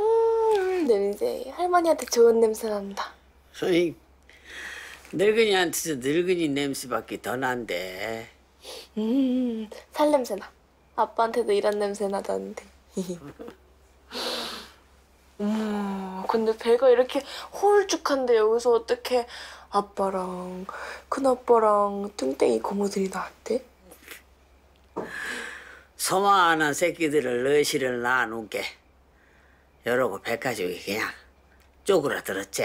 음, 냄새. 할머니한테 좋은 냄새 난다. 소희 늙은이한테서 늙은이 냄새밖에 더 난데. 음, 살 냄새 나. 아빠한테도 이런 냄새 나던데. 음, 근데 배가 이렇게 호쭉한데 여기서 어떻게 아빠랑 큰아빠랑 뚱땡이 고모들이 나왔대? 소만한 새끼들을 너시를 낳아놓게 여러고 백가죽이 그냥 쪼그라들었지.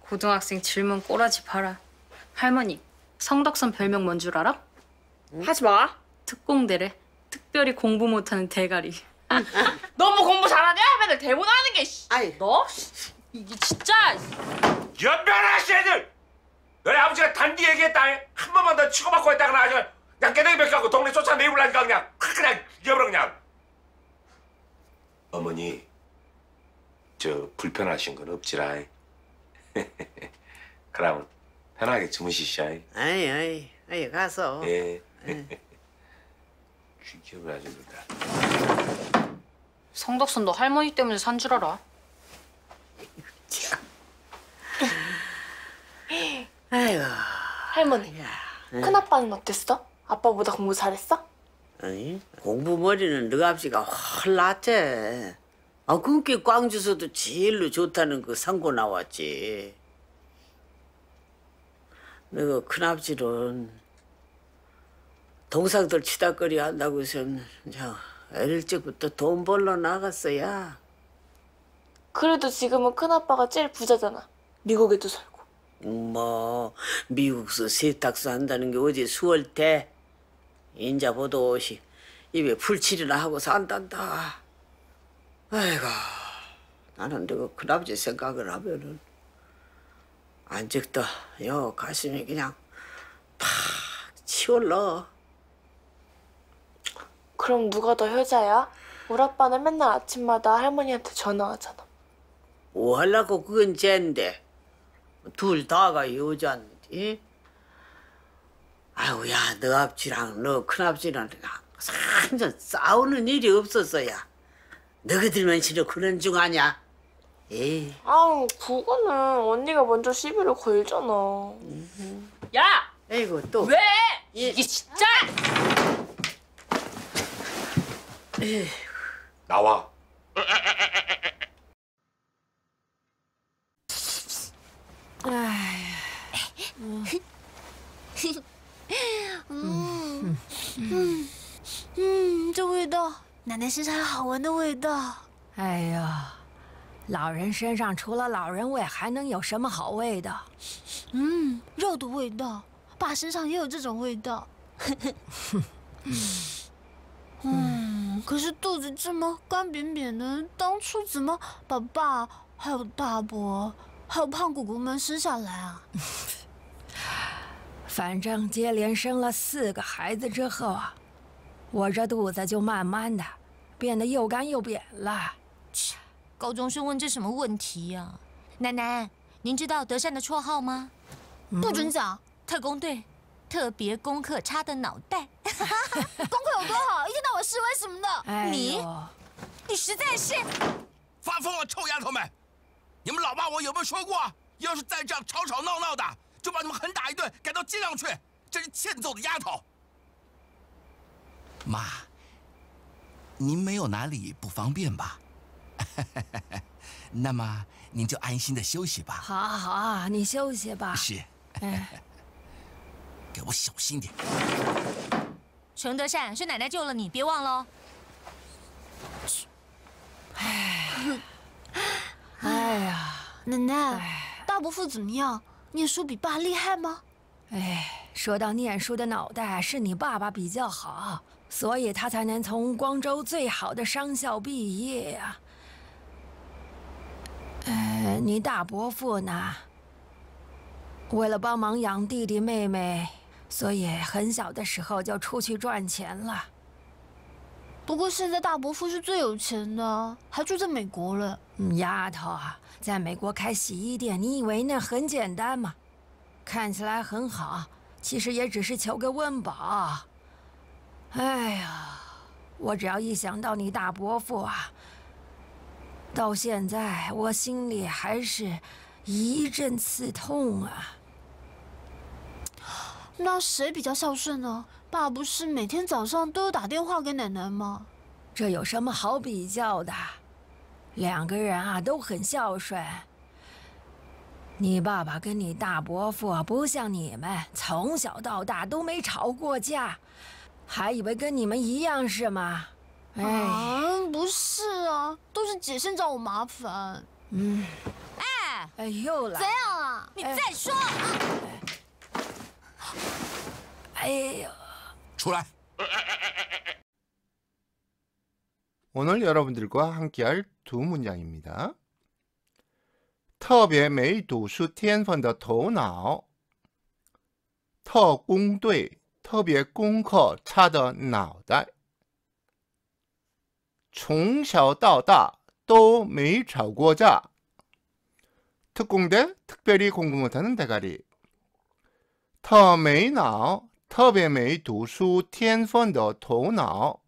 고등학생 질문 꼬라지 봐라. 할머니, 성덕선 별명 뭔 줄 알아? 응? 하지 마. 특공대래. 특별히 공부 못하는 대가리. 너무 공부 잘하냐? 맨날 대본 하는 게. 아이 너? 이게 진짜. 연변아 씨 애들! 너네 아버지가 단디 얘기했다. 한 번만 더 치고받고 했다가 나 아주 그냥 깨대기 벗겨하고 동네 쫓아내보라니까 그냥 확 그냥 여버려 그냥. 어머니 저 불편하신 건 없지라이. 그럼 편하게 주무시시아이. 아이 아이 아이 가서. 예. 죽여버려 줍니다. 성덕순 너 할머니 때문에 산 줄 알아? 아이고 할머니. 야, 큰아빠는 어땠어? 아빠보다 공부 잘했어? 아니 공부 머리는 너 아버지가 훨 낫대. 아 그게 꽝주서도 제일로 좋다는 그 상고 나왔지. 너 큰아버지는 동상들 치다거리 한다고 해서 어릴 적부터 돈 벌러 나갔어야. 그래도 지금은 큰아빠가 제일 부자잖아. 미국에도 살고. 뭐 미국서 세탁소 한다는 게 어제 수월 때 인자 보도 없이 입에 풀칠이나 하고 산단다. 아이고 나는 그 큰아버지 생각을 하면은 안 적다. 요 가슴이 그냥 팍 치올라. 그럼 누가 더 효자야? 우리 아빠는 맨날 아침마다 할머니한테 전화하잖아. 뭐 하려고 그건 쟨데 둘 다가 효자인데. 아우야 너 앞지랑 너 큰앞지랑 완전 싸우는 일이 없었어야 너희들만 싫어 그런 중 아냐? 에이. 예. 아우 그거는 언니가 먼저 시비를 걸잖아 야! 에이구 또 왜? 예. 이게 진짜! 에이. 나와 嗯嗯，这味道，奶奶身上有好闻的味道。哎呀，老人身上除了老人味，还能有什么好味道？嗯，肉的味道，爸身上也有这种味道。嗯，可是肚子这么干扁扁的，当初怎么把爸还有大伯还有胖姑姑们生下来啊？反正接连生了四个孩子之后，我这肚子就慢慢的变得又干又扁了。高中生问这什么问题呀？奶奶，您知道德善的绰号吗？不准走！特工队，特别功课差的脑袋。功课有多好？一天到晚示威什么的。你，你实在是发疯了，臭丫头们！你们老爸我有没有说过，要是再这样吵吵闹闹的，就把你们。到街上去！真是欠揍的丫头。妈，您没有哪里不方便吧？那么您就安心的休息吧。好啊好啊，你休息吧。是。给我小心点。程德善，是奶奶救了你，别忘了。哎。哎呀，奶奶，大伯父怎么样？念书比爸厉害吗？哎，说到念书的脑袋是你爸爸比较好，所以他才能从光州最好的商校毕业呀。哎，你大伯父呢？为了帮忙养弟弟妹妹，所以很小的时候就出去赚钱了。不过现在大伯父是最有钱的，还住在美国了。丫头，在美国开洗衣店，你以为那很简单吗？看起来很好，其实也只是求个温饱。哎呀，我只要一想到你大伯父啊，到现在我心里还是，一阵刺痛啊。那谁比较孝顺呢？爸不是每天早上都有打电话给奶奶吗？这有什么好比较的？两个人啊都很孝顺。你爸爸跟你大伯父不像你们，从小到大都没吵过架，还以为跟你们一样是吗？哎，不是啊，都是姐先找我麻烦。嗯，哎，哎，又来。怎样啊？你再说。哎呦！出来。오늘여러분들과함께할두문장입니다特别没读书天分的头脑，特工队特别攻克差的脑袋。从小到大都没吵过架。特工队特别的里攻克他的脑袋。特没脑，特别没读书天分的头脑，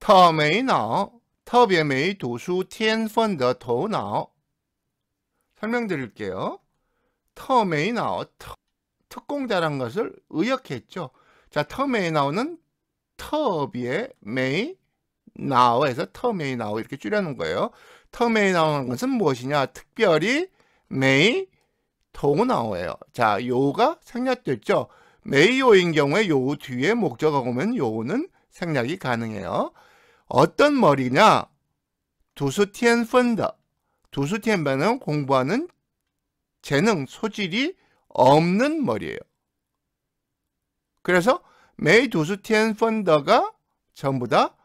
特没脑。特别没读书天分的头脑。 설명드릴게요. 터메이 나오 특공자란 것을 의역했죠. 자, 터메이 나오는 터비에 메이 나오에서 터메이 나오 이렇게 줄여놓은 거예요. 터메이 나오는 것은 무엇이냐? 특별히 메이 우나오예요 자, 요가 생략됐죠. 메이요인 경우에 요 뒤에 목적어가 오면 요는 생략이 가능해요. 어떤 머리냐? 두수티엔 펀더. 두수티엔반은 공부하는 재능, 소질이 없는 머리예요. 그래서 메이 두수티엔 펀더가 전부 다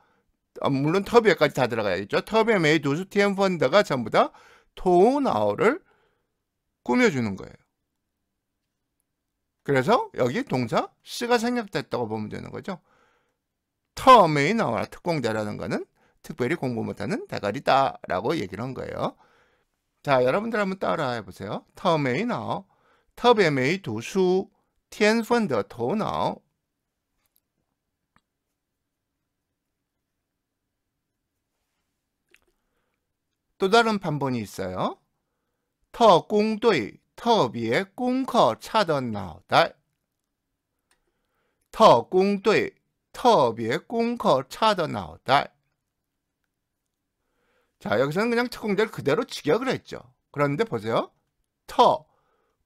아, 물론 터비에까지 다 들어가야겠죠. 터비에 메이 두수티엔 펀더가 전부 다토운아오를 꾸며주는 거예요. 그래서 여기 동사 씨가 생략됐다고 보면 되는 거죠. 처음에 나와 특공대라는 거는 특별히 공부 못하는 대가리다라고 얘기를 한 거예요. 자, 여러분들 한번 따라해 보세요. 特没脑,特别没读书,天分的头脑.또 다른 반본이 있어요. 特工队,特别功课差的脑袋.特工队特别功课 차더 나오 자, 여기서는 그냥 특공대를 그대로 직역을 했죠. 그런데 보세요. 터,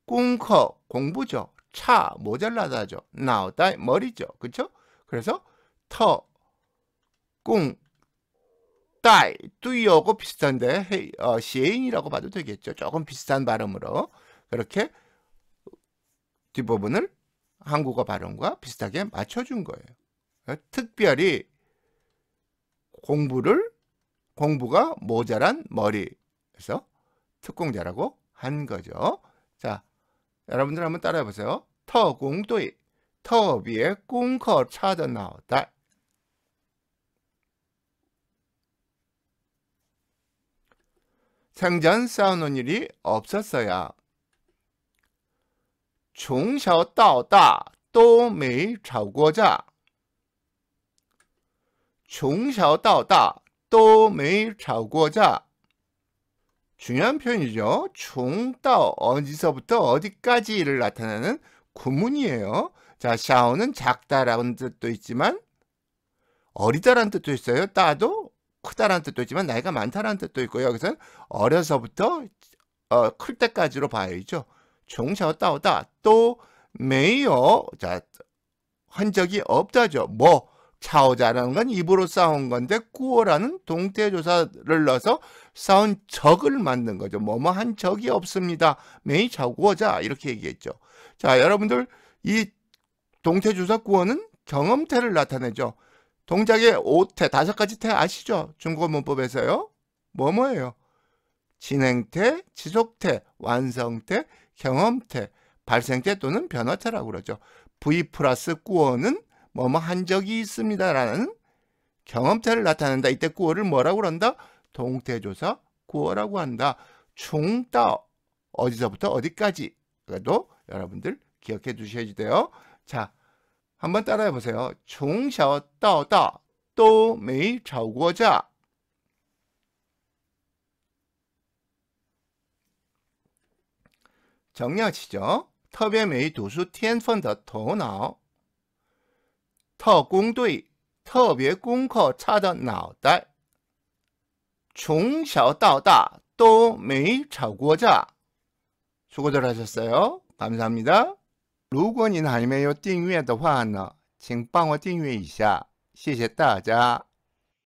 공커, 공부죠. 차, 모자라다죠. 나오다, 머리죠. 그쵸? 그래서 터, 꿍, 따이, 이하 비슷한데 어, 시인이라고 봐도 되겠죠. 조금 비슷한 발음으로 그렇게 뒷부분을 한국어 발음과 비슷하게 맞춰준 거예요. 어, 특별히 공부를 공부가 모자란 머리에서 특공자라고 한 거죠. 자, 여러분들 한번 따라해 보세요. 터공도이 터비의 꽁커 차더 나오다. 생전 싸우는 일이 없었어야. 중샤 따오다 또 매일 자고자. 从小到大都没吵过架. 중요한 표현이죠. 종到어디서부터 어디까지를 나타내는 구문이에요. 자, 샤오는 작다라는 뜻도 있지만 어리다라는 뜻도 있어요. 따도 크다라는 뜻도 있지만 나이가 많다라는 뜻도 있고요. 여기서는 어려서부터 어, 클 때까지로 봐야죠. 종샤오따오 따, 또메이요 자, 한 적이 없다죠. 뭐 차오자라는 건 입으로 싸운 건데 꾸어라는 동태조사를 넣어서 싸운 적을 만든 거죠. 뭐뭐 한 적이 없습니다. 매이 차오자 이렇게 얘기했죠. 자 여러분들 이 동태조사 꾸어는 경험태를 나타내죠. 동작의 5태, 다섯 가지 태 아시죠? 중국어 문법에서요. 뭐뭐예요? 진행태, 지속태, 완성태, 경험태, 발생태 또는 변화태라고 그러죠. V 플러스 꾸어는 뭐뭐 한 적이 있습니다라는 경험태를 나타낸다. 이때 구어를 뭐라고 그런다? 동태조사 구어라고 한다. 충따 어디서부터 어디까지 그래도 여러분들 기억해 두셔야지 돼요. 자, 한번 따라해 보세요. 충小到大 都没吵过자 정리하시죠. 터베特别没读书天分的头脑 特工队特别功课差的脑袋从小到大都没吵过架出过这台车谁哦阿米阿米的如果你那里面有订阅的话呢请帮我订阅一下谢谢大家